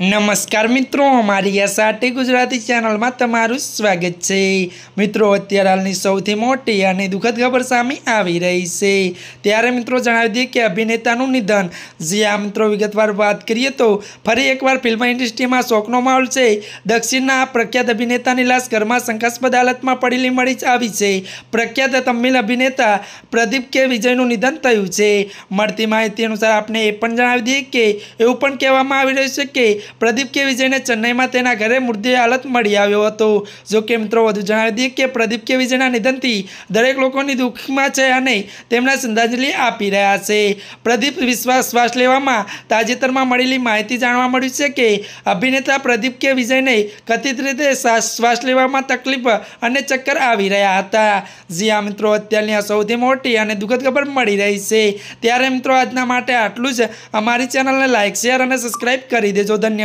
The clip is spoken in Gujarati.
નમસ્કાર મિત્રો અમારી એસઆરટી ગુજરાતી ચેનલમાં તમારું સ્વાગત છે મિત્રો અત્યારે હાલની સૌથી મોટી અને દુઃખદ ખબર સામે આવી રહી છે ત્યારે મિત્રો જણાવી દઈએ કે અભિનેતાનું નિધન જે આ મિત્રો વિગતવાર વાત કરીએ તો ફરી એકવાર ફિલ્મ ઇન્ડસ્ટ્રીમાં શોકનો માહોલ છે દક્ષિણના પ્રખ્યાત અભિનેતાની લાશ ઘરમાં શંકાસ્પદ હાલતમાં પડેલી મળી આવી છે પ્રખ્યાત તમિલ અભિનેતા પ્રદીપ કે વિજયનું નિધન થયું છે મળતી માહિતી અનુસાર આપણે એ પણ જણાવી દઈએ કે એવું પણ કહેવામાં આવી રહ્યું છે કે પ્રદીપ કે વિજયને ચેન્નઈમાં તેના ઘરે મૃત્યુ હાલત મળી આવ્યો હતો જો કે મિત્રો વધુ જણાવી દઈએ કે પ્રદીપ કે વિજયના નિધનથી દરેક લોકોની દુઃખમાં છે અને તેમના શ્રદ્ધાંજલિ આપી રહ્યા છે પ્રદીપ વિશ્વાસ શ્વાસ લેવામાં તાજેતરમાં મળેલી માહિતી જાણવા મળ્યું છે કે અભિનેતા પ્રદીપ કે વિજયને કથિત રીતે શ્વાસ લેવામાં તકલીફ અને ચક્કર આવી રહ્યા હતા જી આ મિત્રો અત્યારની આ સૌથી મોટી અને દુઃખદ ખબર મળી રહી છે ત્યારે મિત્રો આજના માટે આટલું જ અમારી ચેનલને લાઇક શેર અને સબસ્ક્રાઈબ કરી દેજો ધન્યવાદ